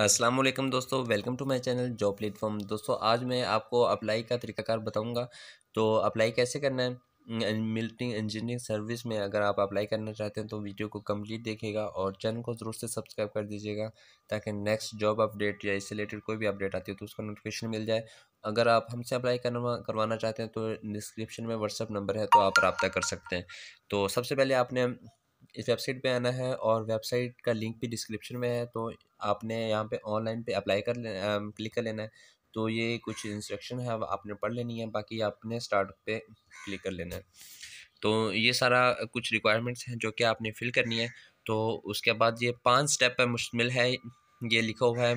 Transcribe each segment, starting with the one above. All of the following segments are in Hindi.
अस्सलाम वालेकुम दोस्तों welcome to my channel job platform दोस्तों आज मैं आपको अप्लाई का तरीकाकार बताऊंगा तो अप्लाई कैसे करना है मिलिट्री इंजीनियरिंग सर्विस में अगर आप अप्लाई करना चाहते हैं तो वीडियो को कंप्लीट देखेगा और चैनल को ज़रूर से सब्सक्राइब कर दीजिएगा ताकि नेक्स्ट जॉब अपडेट या इससे रिलेटेड कोई भी अपडेट आती है तो उसका नोटिफिकेशन मिल जाए अगर आप हमसे अप्लाई करवा करवाना चाहते हैं तो डिस्क्रिप्शन में व्हाट्सअप नंबर है तो आप रबता कर सकते हैं तो सबसे पहले आपने इस वेबसाइट पे आना है और वेबसाइट का लिंक भी डिस्क्रिप्शन में है तो आपने यहाँ पे ऑनलाइन पे अप्लाई कर ले क्लिक कर लेना है तो ये कुछ इंस्ट्रक्शन है आपने पढ़ लेनी है बाकी आपने स्टार्ट पे क्लिक कर लेना है तो ये सारा कुछ रिक्वायरमेंट्स हैं जो कि आपने फिल करनी है तो उसके बाद ये पांच स्टेप पर मुश्तमिल है ये लिखा हुआ है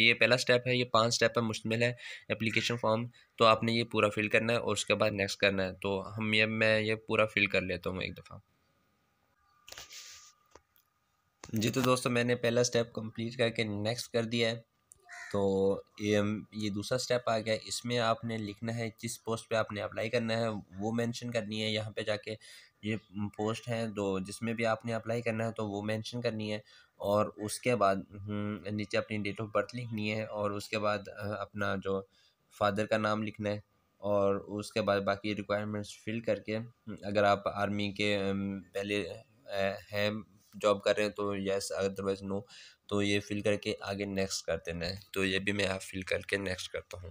ये पहला स्टेप है ये पांच स्टेप पर मुश्तमिल है एप्लीकेशन फॉर्म तो आपने ये पूरा फिल करना है और उसके बाद नेक्स्ट करना है तो हम ये मैं ये पूरा फिल कर लेता हूँ एक दफ़ा जी तो दोस्तों मैंने पहला स्टेप कंप्लीट करके नेक्स्ट कर दिया है तो ये ये दूसरा स्टेप आ गया इसमें आपने लिखना है जिस पोस्ट पे आपने अप्लाई करना है वो मेंशन करनी है यहाँ पे जाके ये पोस्ट हैं तो जिसमें भी आपने अप्लाई करना है तो वो मेंशन करनी है और उसके बाद हम्म, नीचे अपनी डेट ऑफ बर्थ लिखनी है और उसके बाद अपना जो फादर का नाम लिखना है और उसके बाद बाकी रिक्वायरमेंट्स फिल करके अगर आप आर्मी के पहले हैं जॉब कर रहे हैं तो यस अदरवाइज नो तो ये फिल करके आगे नेक्स्ट कर देना है तो ये भी मैं आप फिल करके नेक्स्ट करता हूँ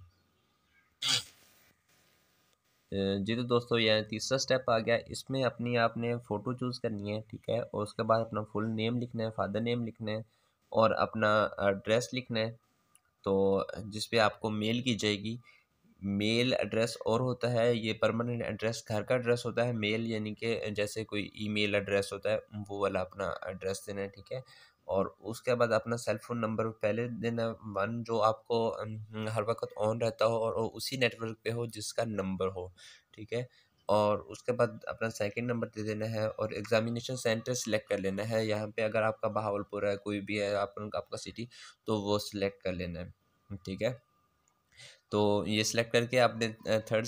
जी तो दोस्तों यह तीसरा स्टेप आ गया इसमें अपनी आपने फ़ोटो चूज़ करनी है ठीक है और उसके बाद अपना फुल नेम लिखना है फादर नेम लिखना है और अपना एड्रेस लिखना है तो जिस पे आपको मेल की जाएगी मेल एड्रेस और होता है ये परमानेंट एड्रेस घर का एड्रेस होता है मेल यानी कि जैसे कोई ईमेल एड्रेस होता है वो वाला अपना एड्रेस देना है ठीक है और उसके बाद अपना सेल फोन नंबर पहले देना वन जो आपको हर वक्त ऑन रहता हो और उसी नेटवर्क पे हो जिसका नंबर हो ठीक है और उसके बाद अपना सेकंड नंबर दे देना है और एग्जामिनेशन सेंटर सिलेक्ट कर लेना है यहाँ पे अगर आपका बहावलपुर है कोई भी है आप, आपका सिटी तो वो सिलेक्ट कर लेना है ठीक है तो ये सिलेक्ट करके आपने थर्ड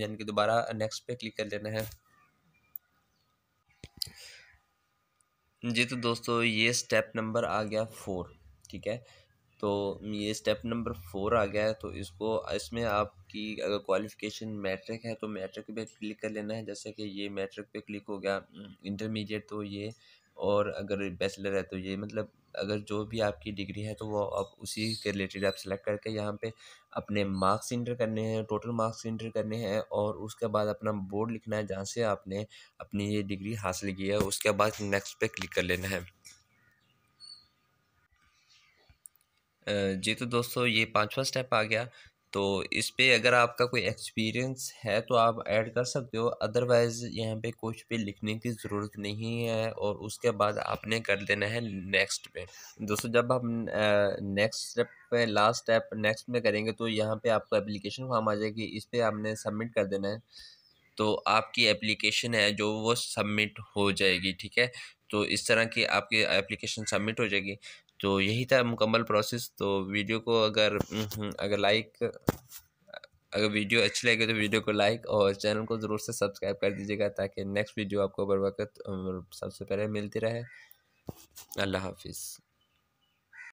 यानी कि दोबारा नेक्स्ट पे क्लिक कर लेना है जी तो दोस्तों ये स्टेप नंबर आ गया फोर ठीक है तो ये स्टेप नंबर फोर आ गया है तो इसको इसमें आपकी अगर क्वालिफिकेशन मैट्रिक है तो मैट्रिक पे क्लिक कर लेना है जैसे कि ये मैट्रिक पे क्लिक हो गया इंटरमीडिएट तो ये और अगर बैचलर है तो ये मतलब अगर जो भी आपकी डिग्री है तो वो आप उसी के रिलेटेड आप सेलेक्ट करके यहाँ पे अपने मार्क्स इंटर करने हैं टोटल मार्क्स इंटर करने हैं और उसके बाद अपना बोर्ड लिखना है जहाँ से आपने अपनी ये डिग्री हासिल की है उसके बाद नेक्स्ट पे क्लिक कर लेना है जी तो दोस्तों ये पांचवा स्टेप आ गया तो इस पर अगर आपका कोई एक्सपीरियंस है तो आप ऐड कर सकते हो अदरवाइज़ यहाँ पे कुछ भी लिखने की ज़रूरत नहीं है और उसके बाद आपने कर देना है नेक्स्ट पे दोस्तों जब हम नेक्स्ट स्टेप पे लास्ट स्टेप नेक्स्ट में करेंगे तो यहाँ पे आपका एप्लीकेशन फॉर्म आ जाएगी इस पर आपने सबमिट कर देना है तो आपकी एप्लीकेशन है जो वो सबमिट हो जाएगी ठीक है तो इस तरह की आपकी एप्लीकेशन सबमिट हो जाएगी तो यही था मुकम्मल प्रोसेस तो वीडियो को अगर हम्म, अगर लाइक अगर वीडियो अच्छी लगे तो वीडियो को लाइक और चैनल को ज़रूर से सब्सक्राइब कर दीजिएगा ताकि नेक्स्ट वीडियो आपको बर वक्त सबसे पहले मिलती रहे अल्लाह हाफिज़